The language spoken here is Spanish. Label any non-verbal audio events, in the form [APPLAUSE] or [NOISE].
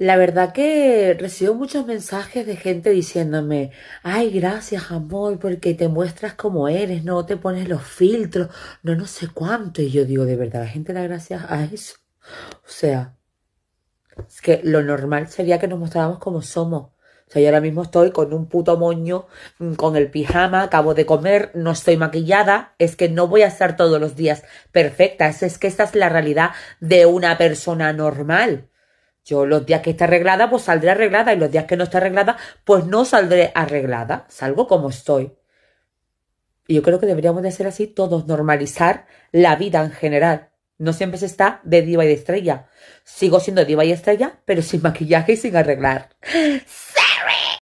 la verdad que recibo muchos mensajes de gente diciéndome, ay, gracias amor, porque te muestras como eres, no te pones los filtros, no no sé cuánto. Y yo digo, de verdad, la gente da gracias a eso. O sea, es que lo normal sería que nos mostráramos como somos. O sea, yo ahora mismo estoy con un puto moño, mm, con el pijama, acabo de comer, no estoy maquillada. Es que no voy a estar todos los días perfecta. Es que esta es la realidad de una persona normal. Yo los días que está arreglada, pues saldré arreglada y los días que no está arreglada, pues no saldré arreglada, salgo como estoy. Y yo creo que deberíamos de ser así todos, normalizar la vida en general. No siempre se está de diva y de estrella. Sigo siendo diva y estrella, pero sin maquillaje y sin arreglar. [LAUGHS]